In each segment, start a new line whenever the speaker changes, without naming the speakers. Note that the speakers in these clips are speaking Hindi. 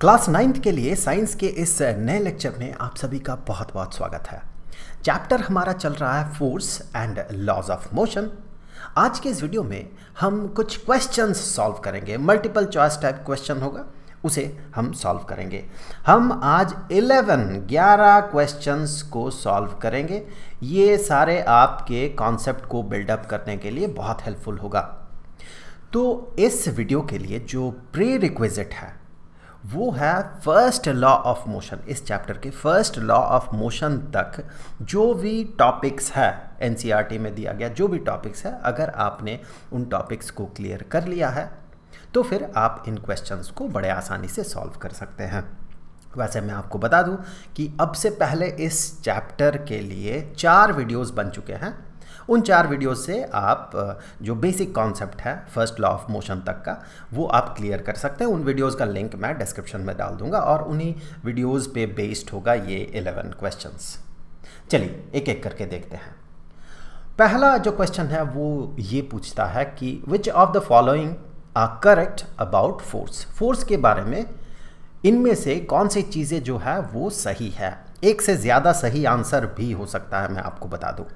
क्लास नाइन्थ के लिए साइंस के इस नए लेक्चर में आप सभी का बहुत बहुत स्वागत है चैप्टर हमारा चल रहा है force and laws of motion आज के इस वीडियो में हम कुछ क्वेश्चंस सॉल्व करेंगे मल्टीपल चॉइस टाइप क्वेश्चन होगा उसे हम सॉल्व करेंगे हम आज 11 11 क्वेश्चंस को सॉल्व करेंगे ये सारे आपके कॉन्सेप्ट को बिल्डअप करने के लिए बहुत हेल्पफुल होगा तो इस वीडियो के लिए जो प्री रिक्वेजिट है वो है फर्स्ट लॉ ऑफ मोशन इस चैप्टर के फर्स्ट लॉ ऑफ मोशन तक जो भी टॉपिक्स है एन e में दिया गया जो भी टॉपिक्स है अगर आपने उन टॉपिक्स को क्लियर कर लिया है तो फिर आप इन क्वेश्चंस को बड़े आसानी से सॉल्व कर सकते हैं वैसे मैं आपको बता दूं कि अब से पहले इस चैप्टर के लिए चार वीडियोस बन चुके हैं उन चार वीडियो से आप जो बेसिक कॉन्सेप्ट है फर्स्ट लॉ ऑफ मोशन तक का वो आप क्लियर कर सकते हैं उन वीडियोज़ का लिंक मैं डिस्क्रिप्शन में डाल दूंगा और उन्हीं वीडियोज़ पे बेस्ड होगा ये इलेवन क्वेश्चन चलिए एक एक करके देखते हैं पहला जो क्वेश्चन है वो ये पूछता है कि which of the following are correct about force force के बारे में इनमें से कौन सी चीज़ें जो है वो सही है एक से ज़्यादा सही आंसर भी हो सकता है मैं आपको बता दूँ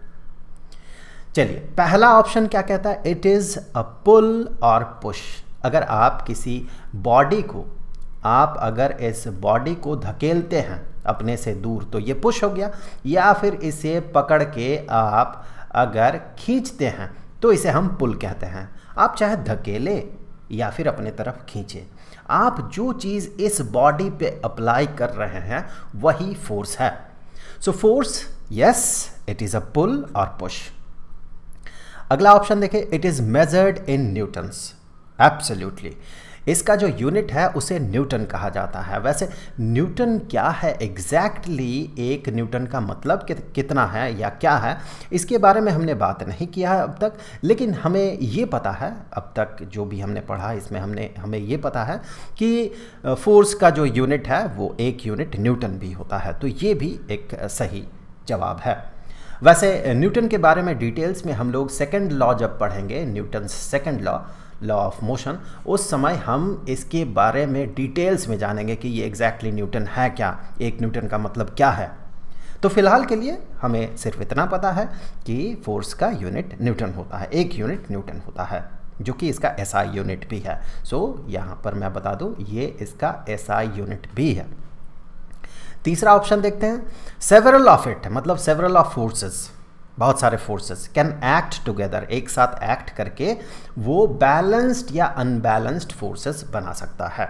चलिए पहला ऑप्शन क्या कहता है इट इज़ अ पुल और पुश अगर आप किसी बॉडी को आप अगर इस बॉडी को धकेलते हैं अपने से दूर तो ये पुश हो गया या फिर इसे पकड़ के आप अगर खींचते हैं तो इसे हम पुल कहते हैं आप चाहे धकेले या फिर अपने तरफ खींचे आप जो चीज़ इस बॉडी पे अप्लाई कर रहे हैं वही फोर्स है so force yes it is a pull और पुश अगला ऑप्शन देखें it is measured in newtons absolutely इसका जो यूनिट है उसे न्यूटन कहा जाता है वैसे न्यूटन क्या है एग्जैक्टली exactly एक न्यूटन का मतलब कितना है या क्या है इसके बारे में हमने बात नहीं किया है अब तक लेकिन हमें ये पता है अब तक जो भी हमने पढ़ा इसमें हमने हमें ये पता है कि फोर्स का जो यूनिट है वो एक यूनिट न्यूटन भी होता है तो ये भी एक सही जवाब है वैसे न्यूटन के बारे में डिटेल्स में हम लोग सेकेंड लॉ जब पढ़ेंगे Newton second law law of motion उस समय हम इसके बारे में डिटेल्स में जानेंगे कि ये एग्जैक्टली exactly न्यूटन है क्या एक न्यूटन का मतलब क्या है तो फिलहाल के लिए हमें सिर्फ इतना पता है कि फोर्स का यूनिट न्यूटन होता है एक यूनिट न्यूटन होता है जो कि इसका एसआई यूनिट भी है सो so, यहाँ पर मैं बता दूँ ये इसका एसआई यूनिट भी है तीसरा ऑप्शन देखते हैं सेवरल ऑफ इट मतलब सेवरल ऑफ फोर्सेस बहुत सारे फोर्सेस कैन एक्ट टुगेदर एक साथ एक्ट करके वो बैलेंस्ड या अनबैलेंस्ड फोर्सेस बना सकता है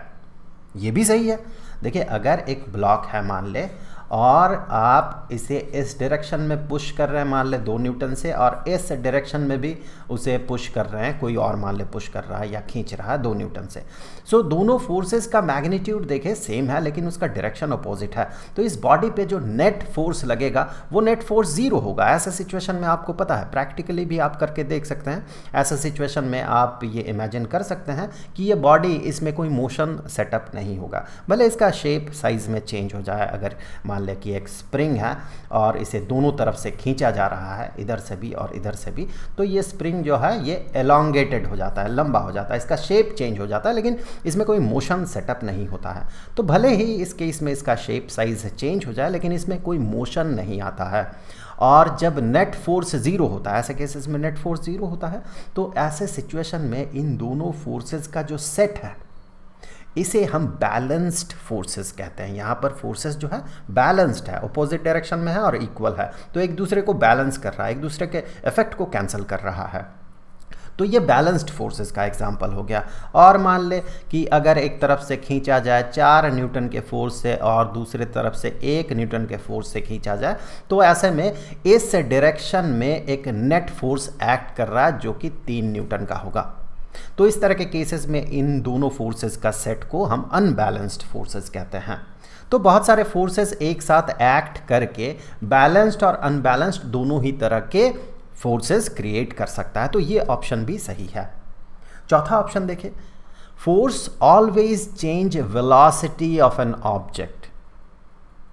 ये भी सही है देखिए अगर एक ब्लॉक है मान ले और आप इसे इस डायरेक्शन में पुश कर रहे हैं मान लें दो न्यूटन से और इस डायरेक्शन में भी उसे पुश कर रहे हैं कोई और मान लें पुश कर रहा है या खींच रहा है दो न्यूटन से सो so, दोनों फोर्सेस का मैग्नीट्यूड देखें सेम है लेकिन उसका डायरेक्शन अपोजिट है तो इस बॉडी पे जो नेट फोर्स लगेगा वो नेट फोर्स ज़ीरो होगा ऐसे सिचुएशन में आपको पता है प्रैक्टिकली भी आप करके देख सकते हैं ऐसे सिचुएशन में आप ये इमेजिन कर सकते हैं कि ये बॉडी इसमें कोई मोशन सेटअप नहीं होगा भले इसका शेप साइज़ में चेंज हो जाए अगर मान मान लें कि एक स्प्रिंग है और इसे दोनों तरफ से खींचा जा रहा है इधर से भी और इधर से भी तो ये स्प्रिंग जो है ये एलोंगेटेड हो जाता है लंबा हो जाता है इसका शेप चेंज हो जाता है लेकिन इसमें कोई मोशन सेटअप नहीं होता है तो भले ही इस केस में इसका शेप साइज़ चेंज हो जाए लेकिन इसमें कोई मोशन नहीं आता है और जब नेट फोर्स ज़ीरो होता है ऐसे केसेस में नेट फोर्स ज़ीरो होता है तो ऐसे सिचुएशन में इन दोनों फोर्सेज का जो सेट है इसे हम बैलेंस्ड फोर्सेस कहते हैं यहाँ पर फोर्सेस जो है बैलेंस्ड है अपोजिट डायरेक्शन में है और इक्वल है तो एक दूसरे को बैलेंस कर रहा है एक दूसरे के इफेक्ट को कैंसिल कर रहा है तो ये बैलेंस्ड फोर्सेस का एग्जाम्पल हो गया और मान ले कि अगर एक तरफ से खींचा जाए चार न्यूटन के फोर्स से और दूसरे तरफ से एक न्यूटन के फोर्स से खींचा जाए तो ऐसे में इस डायरेक्शन में एक नेट फोर्स एक्ट कर रहा है जो कि तीन न्यूटन का होगा तो इस तरह के केसेस में इन दोनों फोर्सेस का सेट को हम अनबैलेंस्ड फोर्सेस कहते हैं तो बहुत सारे फोर्सेस एक साथ एक्ट करके बैलेंस्ड और अनबैलेंस्ड दोनों ही तरह के फोर्सेस क्रिएट कर सकता है तो ये ऑप्शन भी सही है चौथा ऑप्शन देखिए force always change velocity of an object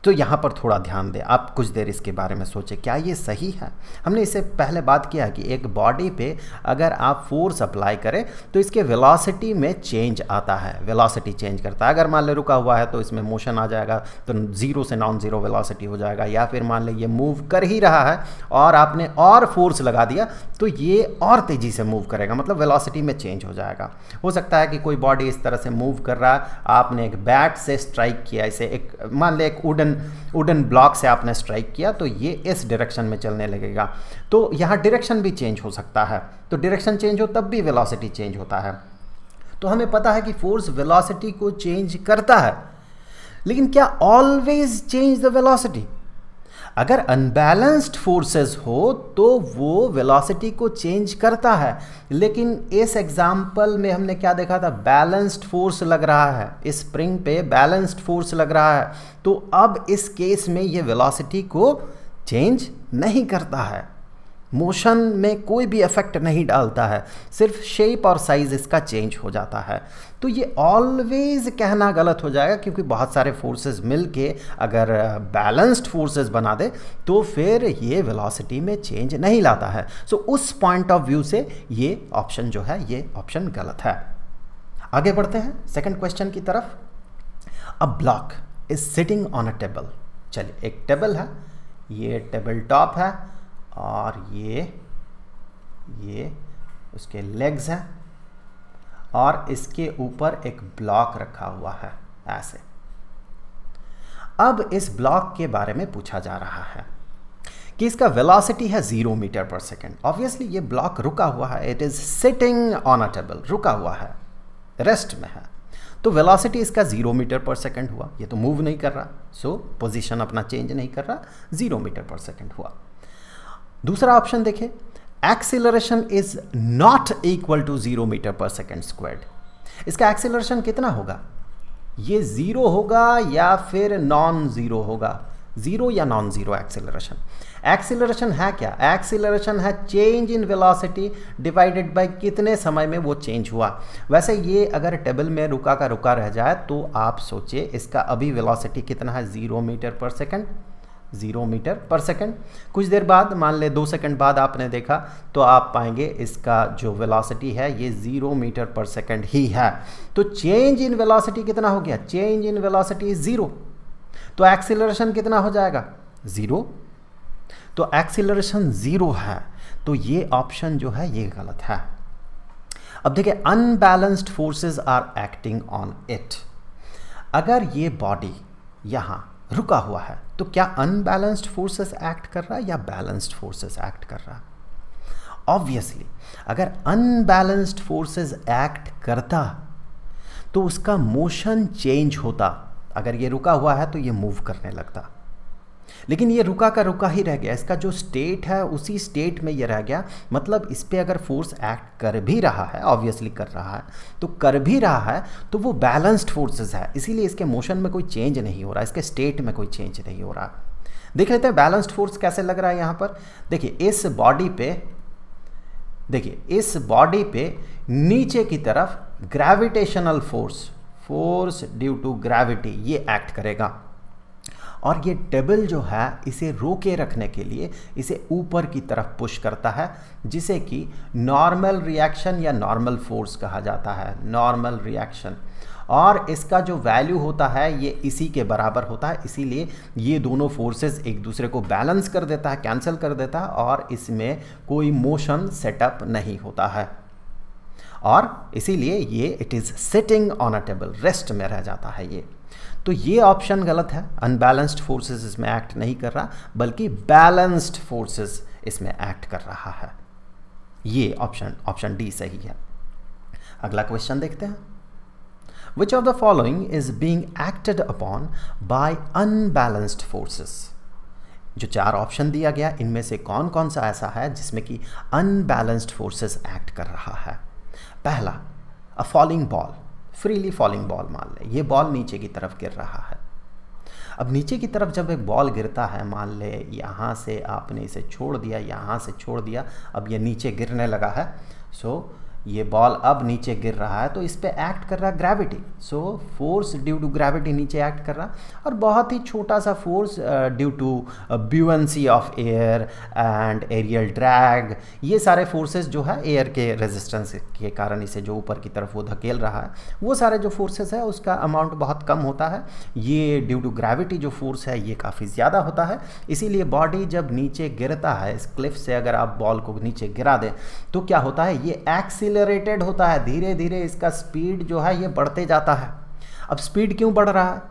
तो यहाँ पर थोड़ा ध्यान दें आप कुछ देर इसके बारे में सोचें क्या ये सही है हमने इससे पहले बात किया कि एक बॉडी पे अगर आप फोर्स अप्लाई करें तो इसके वेलोसिटी में चेंज आता है वेलोसिटी चेंज करता है अगर मान लें रुका हुआ है तो इसमें मोशन आ जाएगा तो ज़ीरो से नॉन ज़ीरो वेलोसिटी हो जाएगा या फिर मान लें ये मूव कर ही रहा है और आपने और फोर्स लगा दिया तो ये और तेज़ी से मूव करेगा मतलब वेलासिटी में चेंज हो जाएगा हो सकता है कि कोई बॉडी इस तरह से मूव कर रहा है आपने एक बैट से स्ट्राइक किया इसे एक मान लें एक उडन वुडन वुडन ब्लॉक से आपने स्ट्राइक किया तो ये इस डायरेक्शन में चलने लगेगा तो यहाँ डायरेक्शन भी चेंज हो सकता है तो डायरेक्शन चेंज हो तब भी वेलोसिटी चेंज होता है तो हमें पता है कि फोर्स वेलोसिटी को चेंज करता है लेकिन क्या ऑलवेज चेंज द वेलोसिटी अगर अनबैलेंस्ड फोर्सेस हो तो वो वेलोसिटी को चेंज करता है लेकिन इस एग्जाम्पल में हमने क्या देखा था बैलेंस्ड फोर्स लग रहा है इस स्प्रिंग पे बैलेंस्ड फोर्स लग रहा है तो अब इस केस में ये वेलोसिटी को चेंज नहीं करता है मोशन में कोई भी इफेक्ट नहीं डालता है सिर्फ शेप और साइज़ इसका चेंज हो जाता है तो ये ऑलवेज़ कहना गलत हो जाएगा क्योंकि बहुत सारे फोर्सेस मिल के अगर बैलेंस्ड फोर्सेस बना दे तो फिर ये वेलोसिटी में चेंज नहीं लाता है सो so, उस पॉइंट ऑफ व्यू से ये ऑप्शन जो है ये ऑप्शन गलत है आगे बढ़ते हैं सेकेंड क्वेश्चन की तरफ a block is sitting on a table चलिए एक टेबल है ये टेबल टॉप है और ये ये उसके लेग्स हैं और इसके ऊपर एक ब्लॉक रखा हुआ है ऐसे अब इस ब्लॉक के बारे में पूछा जा रहा है कि इसका वेलोसिटी है जीरो मीटर पर सेकेंड ऑब्वियसली ये ब्लॉक रुका हुआ है it is sitting on a table रुका हुआ है रेस्ट में है तो वेलोसिटी इसका जीरो मीटर पर सेकेंड हुआ ये तो मूव नहीं कर रहा सो so, पोजीशन अपना चेंज नहीं कर रहा जीरो मीटर पर सेकेंड हुआ दूसरा ऑप्शन देखें acceleration is not equal to zero metre पर सेकेंड स्क्वेड इसका एक्सीलरेशन कितना होगा ये ज़ीरो होगा या फिर नॉन ज़ीरो होगा ज़ीरो या नॉन ज़ीरो एक्सीलरेशन एक्सीलरेशन है क्या एक्सीलरेशन है change in velocity divided by कितने समय में वो चेंज हुआ वैसे ये अगर टेबल में रुका का रुका रह जाए तो आप सोचिए इसका अभी वेलोसिटी कितना है ज़ीरो मीटर पर सेकंड ज़ीरो मीटर पर सेकंड कुछ देर बाद मान लें दो सेकंड बाद आपने देखा तो आप पाएंगे इसका जो वेलोसिटी है ये ज़ीरो मीटर पर सेकंड ही है तो चेंज इन वेलोसिटी कितना हो गया change in velocity is zero तो एक्सीलरेशन कितना हो जाएगा ज़ीरो तो एक्सीलरेशन ज़ीरो है तो ये ऑप्शन जो है ये गलत है अब देखिए unbalanced forces are acting on it अगर ये बॉडी यहां रुका हुआ है तो क्या अनबैलेंस्ड फोर्सेस एक्ट कर रहा है या बैलेंस्ड फोर्सेस एक्ट कर रहा ऑब्वियसली अगर अनबैलेंस्ड फोर्सेस एक्ट करता तो उसका मोशन चेंज होता अगर ये रुका हुआ है तो ये मूव करने लगता लेकिन ये रुका का रुका ही रह गया इसका जो स्टेट है उसी स्टेट में ये रह गया मतलब इस पर अगर फोर्स एक्ट कर भी रहा है ऑब्वियसली कर रहा है तो कर भी रहा है तो वो बैलेंस्ड फोर्सेस है इसीलिए इसके मोशन में कोई चेंज नहीं हो रहा इसके स्टेट में कोई चेंज नहीं हो रहा देख लेते हैं बैलेंस्ड फोर्स कैसे लग रहा है यहाँ पर देखिए इस बॉडी पे देखिए इस बॉडी पे नीचे की तरफ gravitational force force due to gravity ये एक्ट करेगा और ये टेबल जो है इसे रोके रखने के लिए इसे ऊपर की तरफ पुश करता है जिसे कि नॉर्मल रिएक्शन या नॉर्मल फोर्स कहा जाता है नॉर्मल रिएक्शन और इसका जो वैल्यू होता है ये इसी के बराबर होता है इसीलिए ये दोनों फोर्सेस एक दूसरे को बैलेंस कर देता है कैंसिल कर देता है और इसमें कोई मोशन सेटअप नहीं होता है और इसीलिए ये it is sitting on a table rest में रह जाता है ये तो ये ऑप्शन गलत है अनबैलेंस्ड फोर्सेस इसमें एक्ट नहीं कर रहा बल्कि बैलेंस्ड फोर्सेस इसमें एक्ट कर रहा है ये ऑप्शन ऑप्शन डी सही है अगला क्वेश्चन देखते हैं which of the following is being acted upon by unbalanced forces जो चार ऑप्शन दिया गया इनमें से कौन कौन सा ऐसा है जिसमें कि अनबैलेंस्ड फोर्सेस एक्ट कर रहा है पहला a falling ball freely falling ball मान लें ये बॉल नीचे की तरफ गिर रहा है अब नीचे की तरफ जब एक बॉल गिरता है मान ले यहाँ से आपने इसे छोड़ दिया यहाँ से छोड़ दिया अब ये नीचे गिरने लगा है सो so, ये बॉल अब नीचे गिर रहा है तो इस पर एक्ट कर रहा है gravity so force due to gravity नीचे एक्ट कर रहा और बहुत ही छोटा सा force due to buoyancy of air and aerial drag ये सारे फोर्सेस जो है एयर के रेजिस्टेंस के कारण इसे जो ऊपर की तरफ वो धकेल रहा है वो सारे जो फोर्सेस है उसका अमाउंट बहुत कम होता है ये ड्यू टू ग्रेविटी जो फोर्स है ये काफ़ी ज़्यादा होता है इसीलिए बॉडी जब नीचे गिरता है इस क्लिफ से अगर आप बॉल को नीचे गिरा दें तो क्या होता है ये एक्सिल एक्सीलरेटेड होता है धीरे धीरे इसका स्पीड जो है ये बढ़ते जाता है अब स्पीड क्यों बढ़ रहा है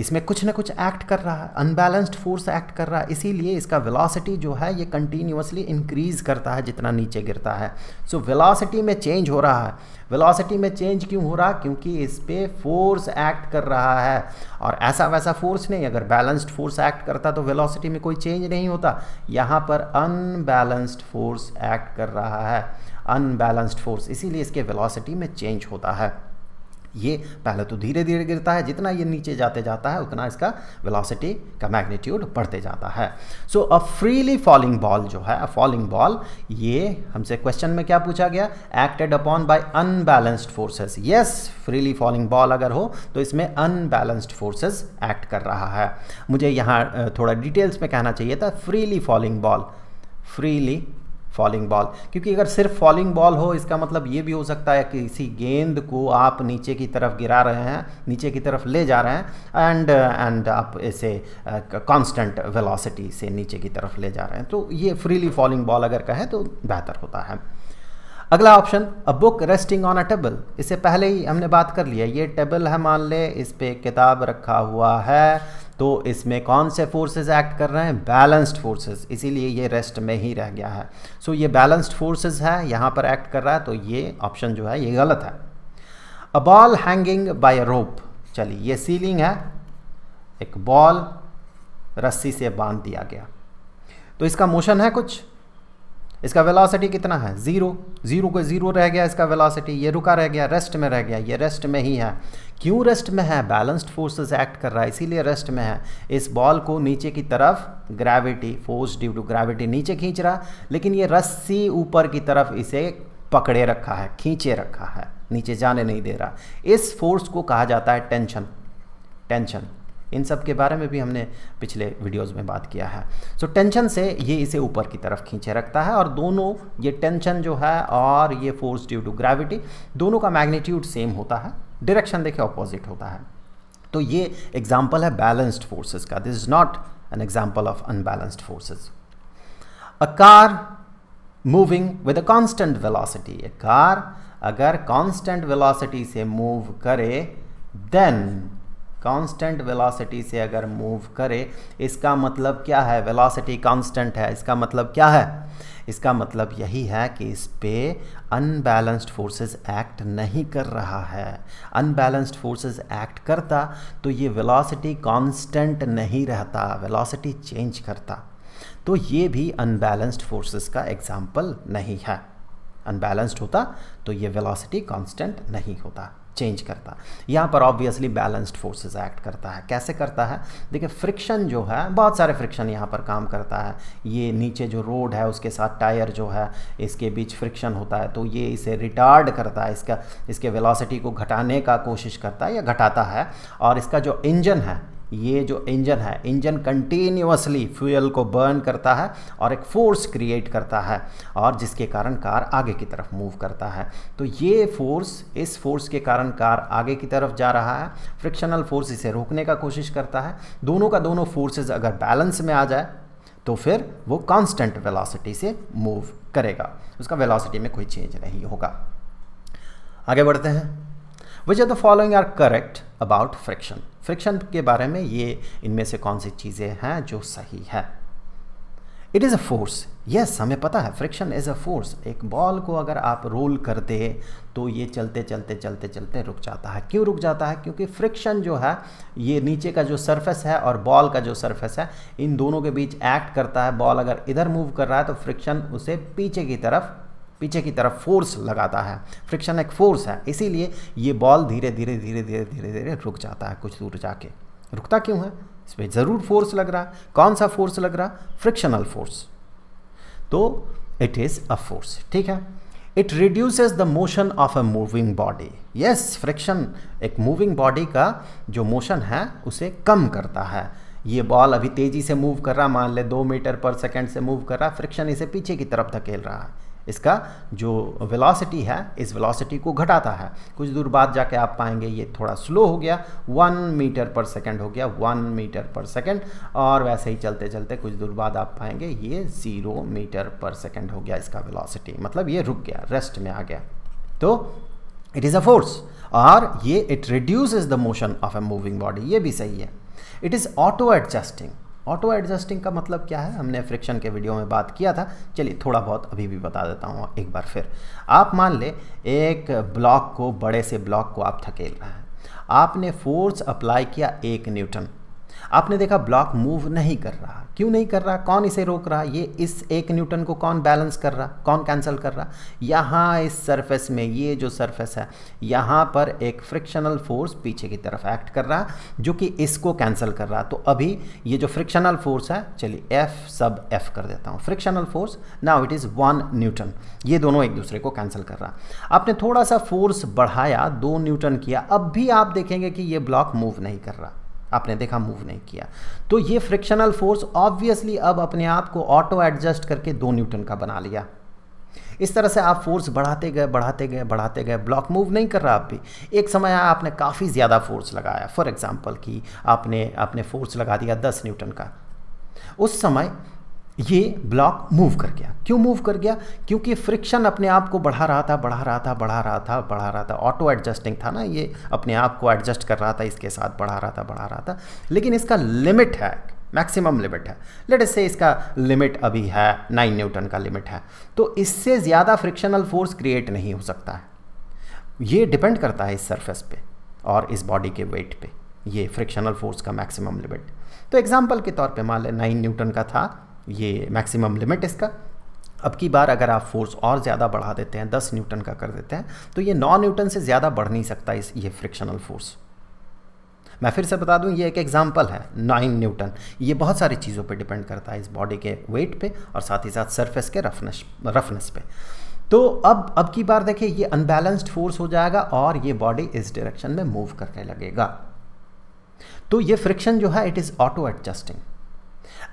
इसमें कुछ ना कुछ एक्ट कर रहा है अनबैलेंस्ड फोर्स एक्ट कर रहा है इसीलिए इसका वेलोसिटी जो है ये कंटिन्यूसली इंक्रीज करता है जितना नीचे गिरता है सो so, वेलोसिटी में चेंज हो रहा है वेलोसिटी में चेंज क्यों हो रहा है क्योंकि इस पर फोर्स एक्ट कर रहा है और ऐसा वैसा फोर्स नहीं अगर बैलेंस्ड फोर्स एक्ट करता तो वेलासिटी में कोई चेंज नहीं होता यहाँ पर अनबैलेंस्ड फोर्स एक्ट कर रहा है अनबैलेंस्ड फोर्स इसीलिए इसके वेलोसिटी में चेंज होता है ये पहले तो धीरे धीरे गिरता है जितना ये नीचे जाते जाता है उतना इसका वेलोसिटी का मैग्नीट्यूड बढ़ते जाता है so a freely falling ball जो है अ फॉलिंग बॉल ये हमसे क्वेश्चन में क्या पूछा गया acted upon by unbalanced forces yes freely falling ball अगर हो तो इसमें अनबैलेंस्ड फोर्सेज एक्ट कर रहा है मुझे यहाँ थोड़ा डिटेल्स में कहना चाहिए था freely falling ball freely falling ball क्योंकि अगर सिर्फ फॉलिंग बॉल हो इसका मतलब ये भी हो सकता है कि इसी गेंद को आप नीचे की तरफ गिरा रहे हैं नीचे की तरफ ले जा रहे हैं एंड एंड आप इसे कांस्टेंट uh, वेलोसिटी से नीचे की तरफ ले जा रहे हैं तो ये फ्रीली फॉलिंग बॉल अगर कहें तो बेहतर होता है अगला option a book resting on a table इससे पहले ही हमने बात कर लिया ये टेबल है मान ले इस पर किताब रखा हुआ है तो इसमें कौन से फोर्सेस एक्ट कर रहे हैं बैलेंस्ड फोर्सेस इसीलिए ये रेस्ट में ही रह गया है सो so, ये बैलेंस्ड फोर्सेस है यहाँ पर एक्ट कर रहा है तो ये ऑप्शन जो है ये गलत है a ball hanging by a rope चलिए ये सीलिंग है एक बॉल रस्सी से बांध दिया गया तो इसका मोशन है कुछ इसका वेलासिटी कितना है ज़ीरो ज़ीरो को ज़ीरो रह गया इसका वेलासिटी ये रुका रह गया रेस्ट में रह गया ये रेस्ट में ही है क्यों रेस्ट में है बैलेंस्ड फोर्सेस एक्ट कर रहा है इसीलिए रेस्ट में है इस बॉल को नीचे की तरफ gravity force due to gravity नीचे खींच रहा लेकिन ये रस्सी ऊपर की तरफ इसे पकड़े रखा है खींचे रखा है नीचे जाने नहीं दे रहा इस फोर्स को कहा जाता है टेंशन टेंशन इन सब के बारे में भी हमने पिछले वीडियोस में बात किया है सो so, टेंशन से ये इसे ऊपर की तरफ खींचे रखता है और दोनों ये टेंशन जो है और ये फोर्स ड्यू टू ग्रेविटी दोनों का मैग्नीट्यूड सेम होता है डायरेक्शन देखे ऑपोजिट होता है तो ये एग्जाम्पल है बैलेंस्ड फोर्सेज का this is not an example of unbalanced forces a car moving with a constant velocity a car अगर कॉन्स्टेंट वेलासिटी से मूव करे देन कांस्टेंट वेलोसिटी से अगर मूव करे इसका मतलब क्या है वेलोसिटी कांस्टेंट है इसका मतलब क्या है इसका मतलब यही है कि इस पर अनबैलेंस्ड फोर्सेस एक्ट नहीं कर रहा है अनबैलेंस्ड फोर्सेस एक्ट करता तो ये वेलोसिटी कांस्टेंट नहीं रहता वेलोसिटी चेंज करता तो ये भी अनबैलेंस्ड फोर्सेस का एग्जाम्पल नहीं है अनबैलेंस्ड होता तो ये वेलोसिटी कांस्टेंट नहीं होता चेंज करता है यहाँ पर ऑब्वियसली बैलेंस्ड फोर्सेस एक्ट करता है कैसे करता है देखिए फ्रिक्शन जो है बहुत सारे फ्रिक्शन यहाँ पर काम करता है ये नीचे जो रोड है उसके साथ टायर जो है इसके बीच फ्रिक्शन होता है तो ये इसे रिटार्ड करता है इसका इसके वेलोसिटी को घटाने का कोशिश करता है या घटाता है और इसका जो इंजन है ये जो इंजन है इंजन कंटिन्यूसली फ्यूल को बर्न करता है और एक फोर्स क्रिएट करता है और जिसके कारण कार आगे की तरफ मूव करता है तो ये फोर्स इस फोर्स के कारण कार आगे की तरफ जा रहा है फ्रिक्शनल फोर्स इसे रोकने का कोशिश करता है दोनों का दोनों फोर्सेज अगर बैलेंस में आ जाए तो फिर वो कॉन्स्टेंट वेलासिटी से मूव करेगा उसका वेलासिटी में कोई चेंज नहीं होगा आगे बढ़ते हैं which are the following are correct about friction friction के बारे में ये इनमें से कौन सी चीज़ें हैं जो सही है it is a force yes हमें पता है फ्रिक्शन इज़ अ फोर्स एक बॉल को अगर आप रोल कर दे तो ये चलते चलते चलते चलते रुक जाता है क्यों रुक जाता है क्योंकि फ्रिक्शन जो है ये नीचे का जो सरफेस है और बॉल का जो सरफेस है इन दोनों के बीच एक्ट करता है बॉल अगर इधर मूव कर रहा है तो फ्रिक्शन उसे पीछे की तरफ पीछे की तरफ फोर्स लगाता है फ्रिक्शन एक फोर्स है इसीलिए ये बॉल धीरे धीरे धीरे धीरे धीरे धीरे रुक जाता है कुछ दूर जाके रुकता क्यों है इसमें ज़रूर फोर्स लग रहा है कौन सा फोर्स लग रहा फ्रिक्शनल फोर्स तो इट इज़ अ फोर्स ठीक है it reduces the motion of a moving body yes friction एक मूविंग बॉडी का जो मोशन है उसे कम करता है ये बॉल अभी तेज़ी से मूव कर रहा मान ले दो मीटर पर सेकेंड से मूव कर रहा फ्रिक्शन इसे पीछे की तरफ धकेल रहा है इसका जो वेलोसिटी है इस वेलोसिटी को घटाता है कुछ दूर बाद जाके आप पाएंगे ये थोड़ा स्लो हो गया वन मीटर पर सेकंड हो गया वन मीटर पर सेकंड और वैसे ही चलते चलते कुछ दूर बाद आप पाएंगे ये ज़ीरो मीटर पर सेकंड हो गया इसका वेलोसिटी मतलब ये रुक गया रेस्ट में आ गया तो इट इज़ अ फोर्स और ये it reduce the motion of a moving body ये भी सही है it is auto adjusting auto adjusting का मतलब क्या है हमने फ्रिक्शन के वीडियो में बात किया था चलिए थोड़ा बहुत अभी भी बता देता हूँ एक बार फिर आप मान ले एक ब्लॉक को बड़े से ब्लॉक को आप थकेल रहे हैं आपने फोर्स अप्लाई किया एक न्यूटन आपने देखा ब्लॉक मूव नहीं कर रहा क्यों नहीं कर रहा कौन इसे रोक रहा ये इस एक न्यूटन को कौन बैलेंस कर रहा कौन कैंसिल कर रहा यहाँ इस सरफेस में ये जो सरफेस है यहाँ पर एक फ्रिक्शनल फोर्स पीछे की तरफ एक्ट कर रहा जो कि इसको कैंसिल कर रहा तो अभी ये जो फ्रिक्शनल फोर्स है चलिए एफ सब एफ कर देता हूँ frictional force now it is one newton ये दोनों एक दूसरे को कैंसिल कर रहा आपने थोड़ा सा फोर्स बढ़ाया दो न्यूटन किया अब भी आप देखेंगे कि ये ब्लॉक मूव नहीं कर रहा आपने देखा मूव नहीं किया तो ये फ्रिक्शनल फोर्स ऑब्वियसली अब अपने आप को ऑटो एडजस्ट करके दो न्यूटन का बना लिया इस तरह से आप फोर्स बढ़ाते गए बढ़ाते गए बढ़ाते गए ब्लॉक मूव नहीं कर रहा आप भी एक समय आया आपने काफ़ी ज़्यादा फोर्स लगाया फॉर एग्ज़ाम्पल कि आपने आपने फोर्स लगा दिया दस न्यूटन का उस समय ये ब्लॉक मूव कर गया क्यों मूव कर गया क्योंकि फ्रिक्शन अपने आप को बढ़ा रहा था बढ़ा रहा था बढ़ा रहा था बढ़ा रहा था ऑटो एडजस्टिंग था ना ये अपने आप को एडजस्ट कर रहा था इसके साथ बढ़ा रहा था बढ़ा रहा था लेकिन इसका लिमिट है मैक्सिमम लिमिट है लेट से इसका लिमिट अभी है नाइन न्यूटन का लिमिट है तो इससे ज़्यादा फ्रिक्शनल फोर्स क्रिएट नहीं हो सकता है ये डिपेंड करता है इस सरफेस पे और इस बॉडी के वेट पे ये फ्रिक्शनल फोर्स का मैक्सिमम लिमिट तो एग्जाम्पल के तौर पे मान लें नाइन न्यूटन का था ये मैक्सिमम लिमिट इसका अब की बार अगर आप फोर्स और ज़्यादा बढ़ा देते हैं दस न्यूटन का कर देते हैं तो ये नौ न्यूटन से ज़्यादा बढ़ नहीं सकता इस ये फ्रिक्शनल फोर्स मैं फिर से बता दूं ये एक एग्जांपल है नाइन न्यूटन ये बहुत सारी चीज़ों पे डिपेंड करता है इस बॉडी के वेट पे और साथ ही साथ सरफेस के रफनेस रफनेस पे तो अब अब की बार देखिए ये अनबैलेंस्ड फोर्स हो जाएगा और ये बॉडी इस डायरेक्शन में मूव करने लगेगा तो ये फ्रिक्शन जो है it is auto adjusting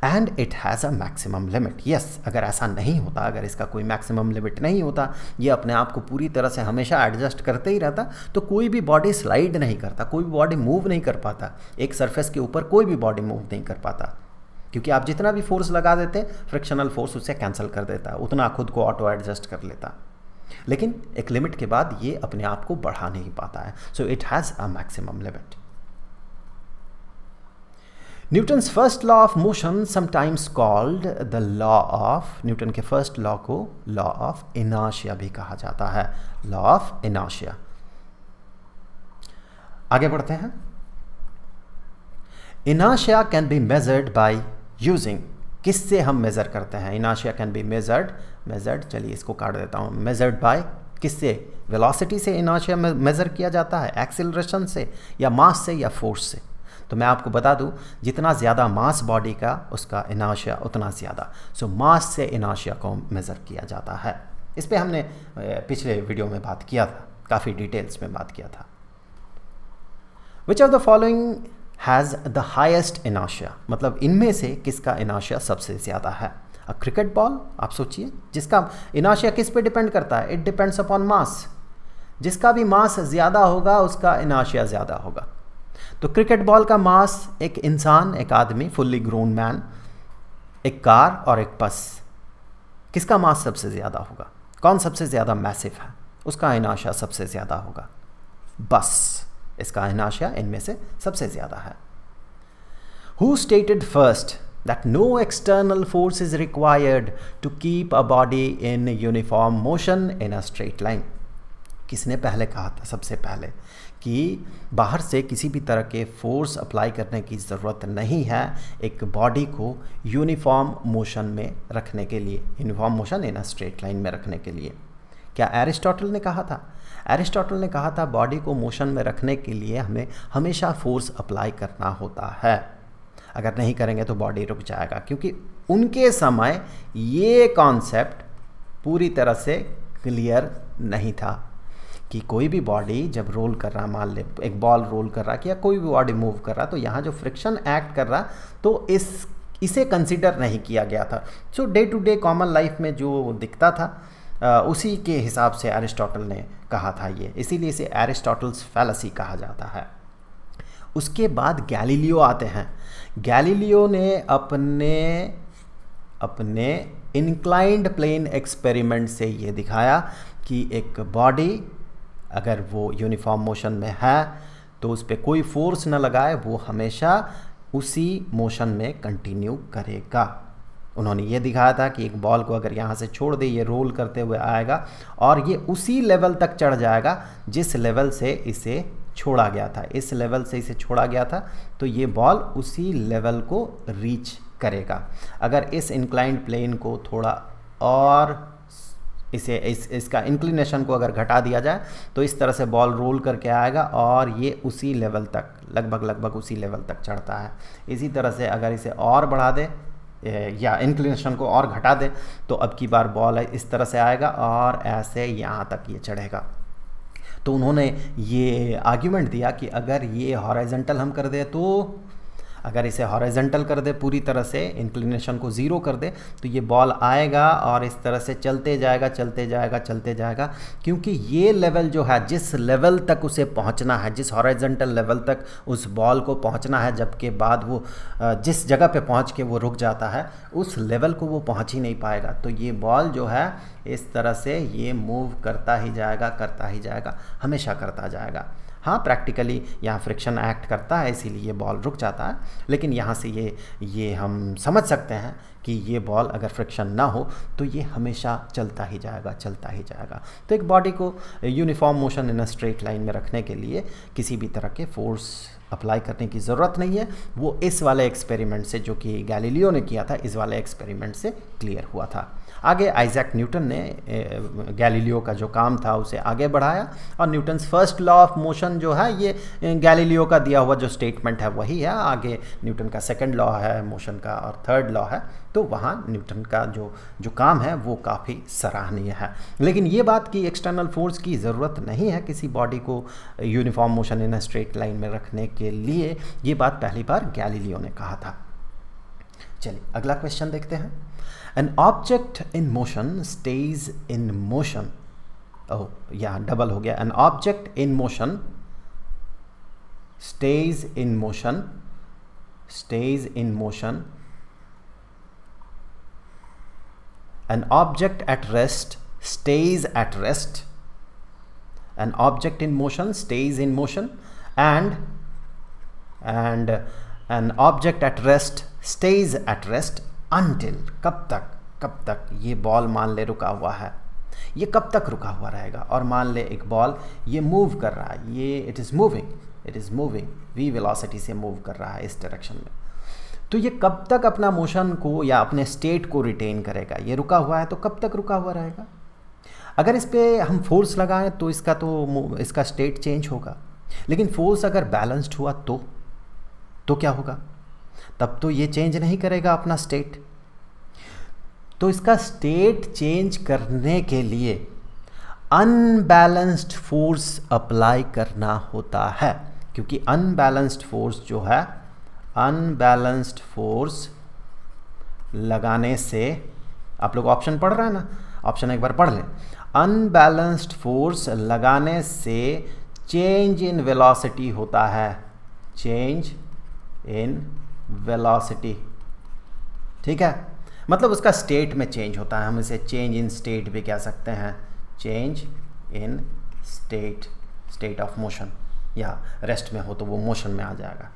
and it has a maximum limit yes अगर ऐसा नहीं होता अगर इसका कोई मैक्सिमम लिमिट नहीं होता ये अपने आप को पूरी तरह से हमेशा एडजस्ट करते ही रहता तो कोई भी बॉडी स्लाइड नहीं करता कोई भी बॉडी मूव नहीं कर पाता एक सरफेस के ऊपर कोई भी बॉडी मूव नहीं कर पाता क्योंकि आप जितना भी फोर्स लगा देते हैं फ्रिक्शनल फोर्स उसे कैंसिल कर देता उतना खुद को ऑटो एडजस्ट कर लेता लेकिन एक लिमिट के बाद ये अपने आप को बढ़ा नहीं पाता है so it has a maximum limit Newton's first law of motion sometimes called the law of Newton के फर्स्ट लॉ को लॉ ऑफ इनाशिया भी कहा जाता है लॉ ऑफ इनाशिया आगे बढ़ते हैं इनाशिया can be measured by using किससे हम मेज़र करते हैं इनाशिया कैन बी मेजर्ड मेजर्ड चलिए इसको काट देता हूं मेजर्ड बाय किससे वेलोसिटी से इनाशिया मेज़र किया जाता है एक्सेलरेशन से या मास से या फोर्स से तो मैं आपको बता दूं जितना ज़्यादा मास बॉडी का उसका इनाशिया उतना ज़्यादा सो मास से इनाशिया को मेज़र किया जाता है इस पर हमने पिछले वीडियो में बात किया था काफ़ी डिटेल्स में बात किया था which are the following has the highest इनाशिया मतलब इनमें से किसका इनाशिया सबसे ज़्यादा है अ क्रिकेट बॉल आप सोचिए जिसका इनाशिया किस पे डिपेंड करता है इट डिपेंड्स अपॉन मास जिसका भी मास ज़्यादा होगा उसका इनाशिया ज़्यादा होगा तो क्रिकेट बॉल का मास एक इंसान एक आदमी फुल्ली ग्रोन मैन एक कार और एक बस किसका मास सबसे ज़्यादा होगा कौन सबसे ज़्यादा मैसिव है उसका अनाशा सबसे ज़्यादा होगा बस इसका अनाशा इनमें से सबसे ज़्यादा है who stated first that no external force is required to keep a body in uniform motion in a straight line किसने पहले कहा था सबसे पहले कि बाहर से किसी भी तरह के फोर्स अप्लाई करने की ज़रूरत नहीं है एक बॉडी को यूनिफॉर्म मोशन में रखने के लिए uniform motion in straight line में रखने के लिए क्या एरिस्टोटल ने कहा था एरिस्टोटल ने कहा था बॉडी को मोशन में रखने के लिए हमें हमेशा फोर्स अप्लाई करना होता है अगर नहीं करेंगे तो बॉडी रुक जाएगा क्योंकि उनके समय ये कॉन्सेप्ट पूरी तरह से क्लियर नहीं था कि कोई भी बॉडी जब रोल कर रहा मान ले एक बॉल रोल कर रहा या कोई भी बॉडी मूव कर रहा तो यहाँ जो फ्रिक्शन एक्ट कर रहा तो इस इसे कंसिडर नहीं किया गया था so day to day common life में जो दिखता था आ, उसी के हिसाब से एरिस्टोटल ने कहा था ये इसीलिए इसे एरिस्टोटल्स फैलसी कहा जाता है उसके बाद गैलीलियो आते हैं गैलीलियो ने अपने अपने इंक्लाइंड प्लेन एक्सपेरिमेंट से ये दिखाया कि एक बॉडी अगर वो यूनिफॉर्म मोशन में है तो उस पर कोई फोर्स ना लगाए वो हमेशा उसी मोशन में कंटिन्यू करेगा उन्होंने ये दिखाया था कि एक बॉल को अगर यहाँ से छोड़ दे ये रोल करते हुए आएगा और ये उसी लेवल तक चढ़ जाएगा जिस लेवल से इसे छोड़ा गया था इस लेवल से इसे छोड़ा गया था तो ये बॉल उसी लेवल को रीच करेगा अगर इस इंक्लाइंड प्लेन को थोड़ा और इसे इस इसका इंक्लिनेशन को अगर घटा दिया जाए तो इस तरह से बॉल रोल करके आएगा और ये उसी लेवल तक लगभग लगभग उसी लेवल तक चढ़ता है इसी तरह से अगर इसे और बढ़ा दे या इंक्लिनेशन को और घटा दे तो अब की बार बॉल इस तरह से आएगा और ऐसे यहाँ तक ये चढ़ेगा तो उन्होंने ये आर्ग्यूमेंट दिया कि अगर ये हॉराइजेंटल हम कर दें तो अगर इसे हॉरिजेंटल कर दे पूरी तरह से इंक्लिनेशन को ज़ीरो कर दे तो ये बॉल आएगा और इस तरह से चलते जाएगा चलते जाएगा चलते जाएगा क्योंकि ये लेवल जो है जिस लेवल तक उसे पहुंचना है जिस हॉरिजेंटल लेवल तक उस बॉल को पहुंचना है जबकि बाद वो जिस जगह पे पहुंच के वो रुक जाता है उस लेवल को वो पहुँच ही नहीं पाएगा तो ये बॉल जो है इस तरह से ये मूव करता ही जाएगा करता ही जाएगा हमेशा करता जाएगा हाँ प्रैक्टिकली यहाँ फ्रिक्शन एक्ट करता है इसीलिए ये बॉल रुक जाता है लेकिन यहाँ से ये ये हम समझ सकते हैं कि ये बॉल अगर फ्रिक्शन ना हो तो ये हमेशा चलता ही जाएगा चलता ही जाएगा तो एक बॉडी को uniform motion in a straight line में रखने के लिए किसी भी तरह के फोर्स अप्लाई करने की ज़रूरत नहीं है वो इस वाले एक्सपेरिमेंट से जो कि गैलीलियो ने किया था इस वाले एक्सपेरिमेंट से क्लियर हुआ था आगे आइजैक न्यूटन ने गैलीलियो का जो काम था उसे आगे बढ़ाया और Newton's first law of motion जो है ये गैलीलियो का दिया हुआ जो स्टेटमेंट है वही है आगे न्यूटन का सेकेंड लॉ है मोशन का और थर्ड लॉ है तो वहाँ न्यूटन का जो जो काम है वो काफ़ी सराहनीय है लेकिन ये बात कि एक्सटर्नल फोर्स की ज़रूरत नहीं है किसी बॉडी को uniform motion in straight line में रखने के लिए ये बात पहली बार गैलीलियो ने कहा था चलिए अगला क्वेश्चन देखते हैं an object in motion stays in motion oh yeah double ho gaya an object in motion stays in motion stays in motion an object at rest stays at rest an object in motion stays in motion and and an object at rest stays at rest until कब तक कब तक ये बॉल मान ले रुका हुआ है ये कब तक रुका हुआ रहेगा और मान ले एक बॉल ये मूव कर रहा है ये it is moving it is moving V velocity से मूव कर रहा है इस डायरेक्शन में तो ये कब तक अपना मोशन को या अपने स्टेट को रिटेन करेगा ये रुका हुआ है तो कब तक रुका हुआ रहेगा अगर इस पर हम फोर्स लगाएं तो इसका तो इसका स्टेट चेंज होगा लेकिन फोर्स अगर बैलेंस्ड हुआ तो तो क्या होगा तब तो ये चेंज नहीं करेगा अपना स्टेट तो इसका स्टेट चेंज करने के लिए अनबैलेंस्ड फोर्स अप्लाई करना होता है क्योंकि अनबैलेंस्ड फोर्स जो है अनबैलेंस्ड फोर्स लगाने से आप लोग ऑप्शन पढ़ रहे हैं ना ऑप्शन एक बार पढ़ लें अनबैलेंस्ड फोर्स लगाने से चेंज इन वेलोसिटी होता है चेंज इन वेलोसिटी ठीक है मतलब उसका स्टेट में चेंज होता है हम इसे चेंज इन स्टेट भी कह सकते हैं change in state state of motion या रेस्ट में हो तो वो मोशन में आ जाएगा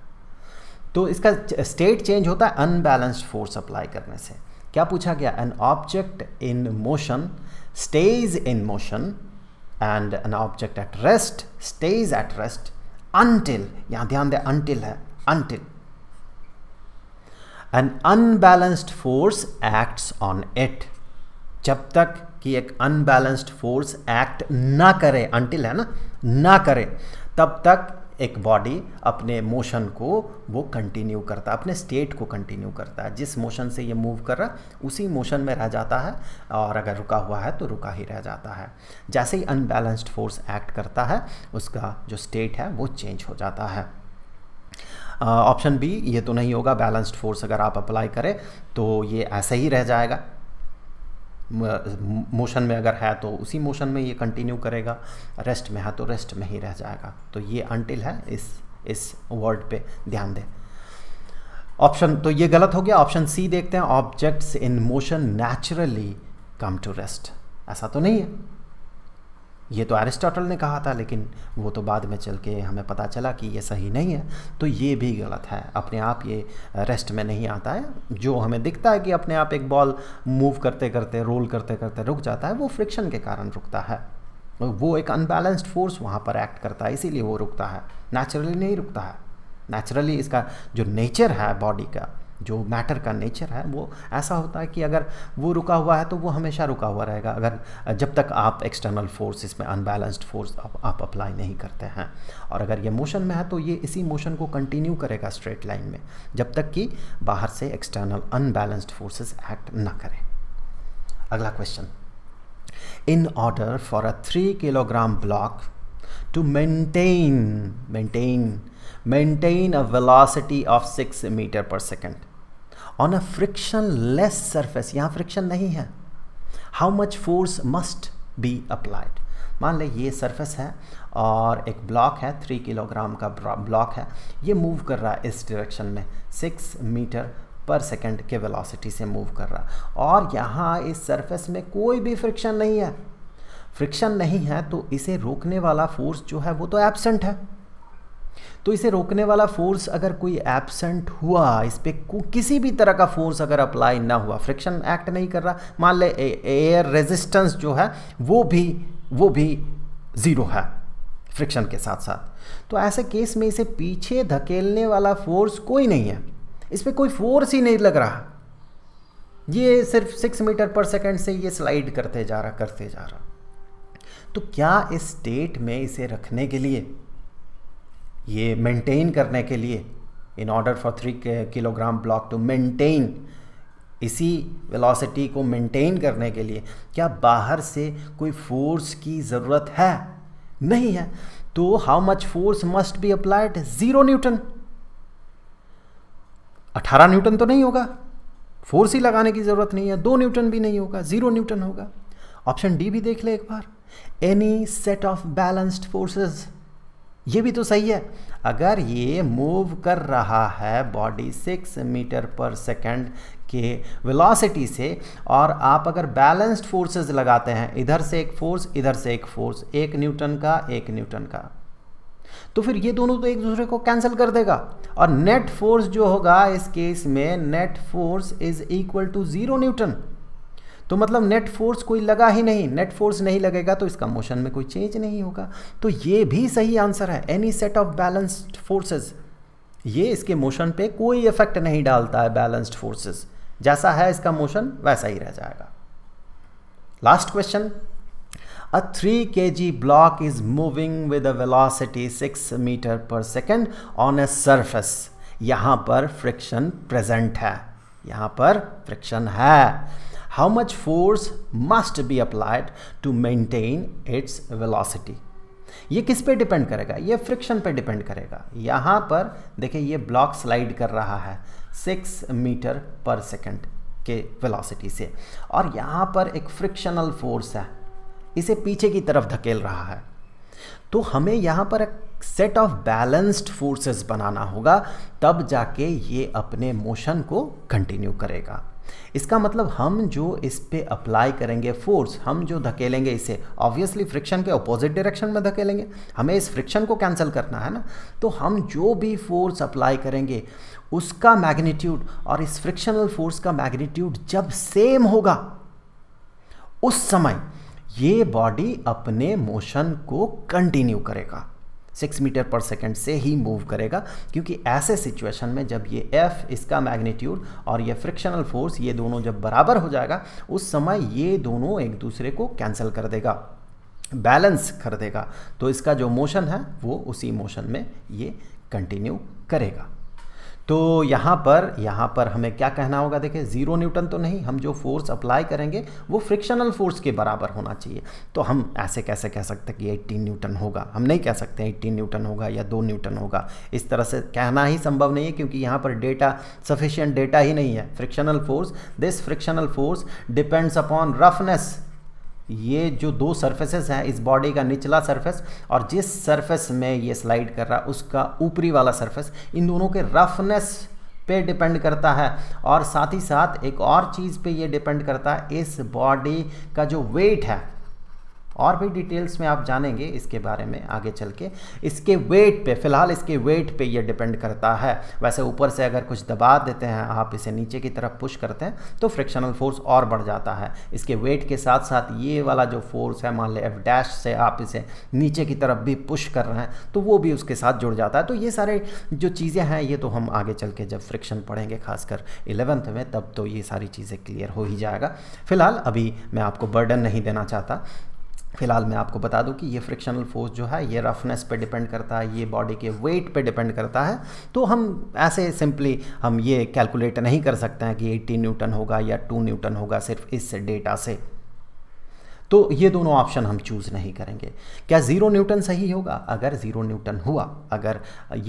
तो इसका स्टेट चेंज होता है अनबैलेंस्ड फोर्स अप्लाई करने से क्या पूछा गया an object in motion stage in motion and an object at rest stage at rest until यहाँ ध्यान दें अनटिल है until an unbalanced force acts on it जब तक कि एक अनबैलेंस्ड फोर्स एक्ट ना करे अंटिल है ना ना करे तब तक एक बॉडी अपने मोशन को वो कंटिन्यू करता है अपने स्टेट को कंटिन्यू करता है जिस मोशन से ये मूव कर रहा है उसी मोशन में रह जाता है और अगर रुका हुआ है तो रुका ही रह जाता है जैसे ही अनबैलेंस्ड फोर्स एक्ट करता है उसका जो स्टेट है वो चेंज हो जाता है ऑप्शन बी ये तो नहीं होगा बैलेंस्ड फोर्स अगर आप अप्लाई करें तो ये ऐसा ही रह जाएगा मोशन में अगर है तो उसी मोशन में ये कंटिन्यू करेगा रेस्ट में है तो रेस्ट में ही रह जाएगा तो ये अनटिल है इस इस वर्ड पे ध्यान दें ऑप्शन तो ये गलत हो गया ऑप्शन सी देखते हैं objects in motion naturally come to rest ऐसा तो नहीं है ये तो एरिस्टोटल ने कहा था लेकिन वो तो बाद में चल के हमें पता चला कि ये सही नहीं है तो ये भी गलत है अपने आप ये रेस्ट में नहीं आता है जो हमें दिखता है कि अपने आप एक बॉल मूव करते करते रोल करते करते रुक जाता है वो फ्रिक्शन के कारण रुकता है वो एक अनबैलेंस्ड फोर्स वहाँ पर एक्ट करता है इसीलिए वो रुकता है नेचुरली नहीं रुकता है नेचुरली इसका जो नेचर है बॉडी का जो मैटर का नेचर है वो ऐसा होता है कि अगर वो रुका हुआ है तो वो हमेशा रुका हुआ रहेगा अगर जब तक आप एक्सटर्नल फोर्स इसमें अनबैलेंस्ड फोर्स आप, आप अप्लाई नहीं करते हैं और अगर ये मोशन में है तो ये इसी मोशन को कंटिन्यू करेगा स्ट्रेट लाइन में जब तक कि बाहर से एक्सटर्नल अनबैलेंस्ड फोर्सेस एक्ट ना करें अगला question in order for a three kilogram block to maintain maintain maintain a velocity of 6 meter per second on a frictionless surface यहाँ friction नहीं है how much force must be applied मान ले ये सरफेस है और एक ब्लॉक है थ्री किलोग्राम का ब्लॉक है ये मूव कर रहा है इस डायरेक्शन में सिक्स मीटर पर सेकंड के वेलोसिटी से मूव कर रहा और यहाँ इस सरफेस में कोई भी फ्रिक्शन नहीं है फ्रिक्शन नहीं है तो इसे रोकने वाला फोर्स जो है वो तो एबसेंट है तो इसे रोकने वाला फोर्स अगर कोई एबसेंट हुआ इस पर किसी भी तरह का फोर्स अगर अप्लाई ना हुआ फ्रिक्शन एक्ट नहीं कर रहा मान ले एयर रेजिस्टेंस जो है वो भी वो भी ज़ीरो है फ्रिक्शन के साथ साथ तो ऐसे केस में इसे पीछे धकेलने वाला फोर्स कोई नहीं है इस पर कोई फोर्स ही नहीं लग रहा ये सिर्फ सिक्स मीटर पर सेकेंड से ये स्लाइड करते जा रहा करते जा रहा तो क्या इस स्टेट में इसे रखने के लिए ये मेंटेन करने के लिए in order for three kilogram block to maintain इसी वेलोसिटी को मेंटेन करने के लिए क्या बाहर से कोई फोर्स की ज़रूरत है नहीं है तो how much force must be applied zero newton अठारह न्यूटन तो नहीं होगा फोर्स ही लगाने की ज़रूरत नहीं है दो न्यूटन भी नहीं होगा ज़ीरो न्यूटन होगा ऑप्शन डी भी देख ले एक बार any set of balanced forces ये भी तो सही है अगर ये मूव कर रहा है बॉडी सिक्स मीटर पर सेकंड के वेलोसिटी से और आप अगर बैलेंस्ड फोर्सेस लगाते हैं इधर से एक फोर्स इधर से एक फोर्स एक न्यूटन का एक न्यूटन का तो फिर ये दोनों तो एक दूसरे को कैंसिल कर देगा और नेट फोर्स जो होगा इस केस में net force is equal to zero newton तो मतलब नेट फोर्स कोई लगा ही नहीं नेट फोर्स नहीं लगेगा तो इसका मोशन में कोई चेंज नहीं होगा तो ये भी सही आंसर है any set of balanced forces ये इसके मोशन पे कोई इफेक्ट नहीं डालता है बैलेंस्ड फोर्सेस जैसा है इसका मोशन वैसा ही रह जाएगा last question A 3 kg block is moving with a velocity 6 meter per second on a surface. यहाँ पर फ्रिक्शन प्रेजेंट है यहाँ पर फ्रिक्शन है how much force must be applied to maintain its velocity ये किस पे डिपेंड करेगा ये फ्रिक्शन पे डिपेंड करेगा यहाँ पर देखिए ये ब्लॉक स्लाइड कर रहा है सिक्स मीटर पर सेकंड के वेलोसिटी से और यहाँ पर एक फ्रिक्शनल फोर्स है इसे पीछे की तरफ धकेल रहा है तो हमें यहाँ पर एक सेट ऑफ बैलेंस्ड फोर्सेस बनाना होगा तब जाके ये अपने मोशन को कंटिन्यू करेगा इसका मतलब हम जो इस पर अप्लाई करेंगे फोर्स हम जो धकेलेंगे इसे ऑब्वियसली फ्रिक्शन के अपोजिट डायरेक्शन में धकेलेंगे हमें इस फ्रिक्शन को कैंसिल करना है ना तो हम जो भी फोर्स अप्लाई करेंगे उसका मैग्नीट्यूड और इस फ्रिक्शनल फोर्स का मैग्नीट्यूड जब सेम होगा उस समय ये बॉडी अपने मोशन को कंटिन्यू करेगा सिक्स मीटर पर सेकेंड से ही मूव करेगा क्योंकि ऐसे सिचुएशन में जब ये एफ इसका मैग्नीट्यूड और ये फ्रिक्शनल फोर्स ये दोनों जब बराबर हो जाएगा उस समय ये दोनों एक दूसरे को कैंसिल कर देगा बैलेंस कर देगा तो इसका जो मोशन है वो उसी मोशन में ये कंटिन्यू करेगा तो यहाँ पर यहाँ पर हमें क्या कहना होगा देखिए ज़ीरो न्यूटन तो नहीं हम जो फोर्स अप्लाई करेंगे वो फ्रिक्शनल फोर्स के बराबर होना चाहिए तो हम ऐसे कैसे कह सकते कि 18 न्यूटन होगा हम नहीं कह सकते 18 न्यूटन होगा या दो न्यूटन होगा इस तरह से कहना ही संभव नहीं है क्योंकि यहाँ पर डेटा सफिशियंट डेटा ही नहीं है frictional force this frictional force depends upon roughness ये जो दो सर्फेसेस हैं इस बॉडी का निचला सरफेस और जिस सरफेस में ये स्लाइड कर रहा है उसका ऊपरी वाला सरफेस इन दोनों के रफनेस पे डिपेंड करता है और साथ ही साथ एक और चीज़ पे ये डिपेंड करता है इस बॉडी का जो वेट है और भी डिटेल्स में आप जानेंगे इसके बारे में आगे चल के इसके वेट पे फिलहाल इसके वेट पे ये डिपेंड करता है वैसे ऊपर से अगर कुछ दबा देते हैं आप इसे नीचे की तरफ पुश करते हैं तो फ्रिक्शनल फोर्स और बढ़ जाता है इसके वेट के साथ साथ ये वाला जो फोर्स है मान लें एफ डैश से आप इसे नीचे की तरफ भी पुश कर रहे हैं तो वो भी उसके साथ जुड़ जाता है तो ये सारे जो चीज़ें हैं ये तो हम आगे चल के जब फ्रिक्शन पढ़ेंगे खासकर इलेवंथ में तब तो ये सारी चीज़ें क्लियर हो ही जाएगा फिलहाल अभी मैं आपको बर्डन नहीं देना चाहता फिलहाल मैं आपको बता दूं कि ये फ्रिक्शनल फोर्स जो है ये रफनेस पे डिपेंड करता है ये बॉडी के वेट पे डिपेंड करता है तो हम ऐसे सिंपली हम ये कैलकुलेट नहीं कर सकते हैं कि 80 न्यूटन होगा या 2 न्यूटन होगा सिर्फ इस डेटा से तो ये दोनों ऑप्शन हम चूज़ नहीं करेंगे क्या ज़ीरो न्यूटन सही होगा अगर ज़ीरो न्यूटन हुआ अगर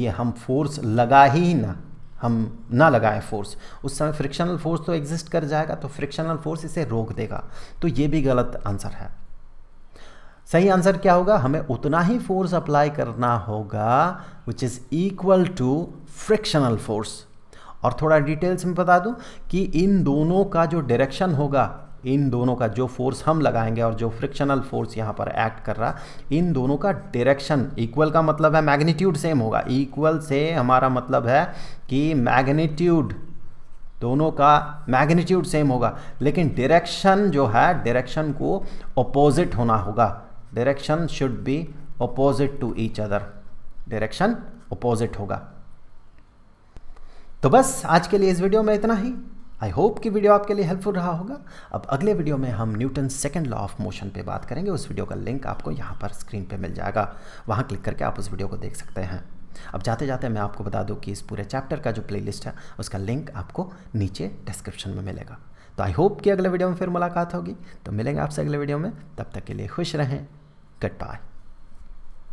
ये हम फोर्स लगा ही ना हम ना लगाएं फोर्स उस समय फ्रिक्शनल फोर्स तो एग्जिस्ट कर जाएगा तो फ्रिक्शनल फोर्स इसे रोक देगा तो ये भी गलत आंसर है सही आंसर क्या होगा हमें उतना ही फोर्स अप्लाई करना होगा which is equal to frictional force और थोड़ा डिटेल्स में बता दूं कि इन दोनों का जो डायरेक्शन होगा इन दोनों का जो फोर्स हम लगाएंगे और जो फ्रिक्शनल फोर्स यहाँ पर एक्ट कर रहा इन दोनों का डायरेक्शन इक्वल का मतलब है मैग्नीट्यूड सेम होगा इक्वल से हमारा मतलब है कि मैग्नीट्यूड दोनों का मैग्नीट्यूड सेम होगा लेकिन डायरेक्शन जो है डायरेक्शन को अपोजिट होना होगा direction should be opposite to each other direction opposite होगा तो बस आज के लिए इस वीडियो में इतना ही आई होप कि वीडियो आपके लिए हेल्पफुल रहा होगा अब अगले वीडियो में हम Newton second law of motion पे बात करेंगे उस वीडियो का लिंक आपको यहाँ पर स्क्रीन पे मिल जाएगा वहाँ क्लिक करके आप उस वीडियो को देख सकते हैं अब जाते जाते मैं आपको बता दूँ कि इस पूरे चैप्टर का जो प्लेलिस्ट है उसका लिंक आपको नीचे डिस्क्रिप्शन में मिलेगा तो आई होप कि अगले वीडियो में फिर मुलाकात होगी तो मिलेंगे आपसे अगले वीडियो में तब तक के लिए खुश रहें Goodbye